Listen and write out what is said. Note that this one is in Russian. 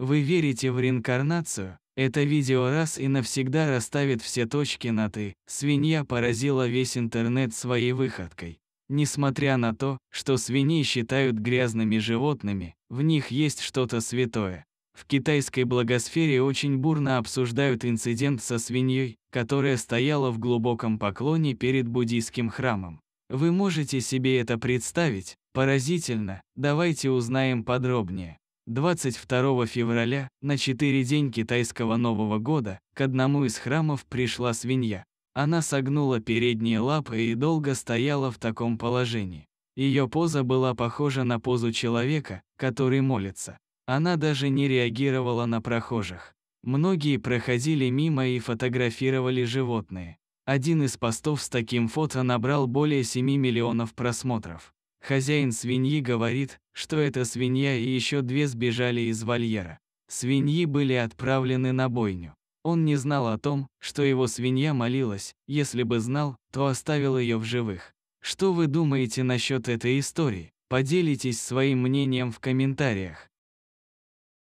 Вы верите в реинкарнацию? Это видео раз и навсегда расставит все точки на «ты». Свинья поразила весь интернет своей выходкой. Несмотря на то, что свиней считают грязными животными, в них есть что-то святое. В китайской благосфере очень бурно обсуждают инцидент со свиньей, которая стояла в глубоком поклоне перед буддийским храмом. Вы можете себе это представить? Поразительно, давайте узнаем подробнее. 22 февраля, на четыре день китайского Нового года, к одному из храмов пришла свинья. Она согнула передние лапы и долго стояла в таком положении. Ее поза была похожа на позу человека, который молится. Она даже не реагировала на прохожих. Многие проходили мимо и фотографировали животные. Один из постов с таким фото набрал более 7 миллионов просмотров. Хозяин свиньи говорит, что эта свинья и еще две сбежали из вольера. Свиньи были отправлены на бойню. Он не знал о том, что его свинья молилась, если бы знал, то оставил ее в живых. Что вы думаете насчет этой истории? Поделитесь своим мнением в комментариях.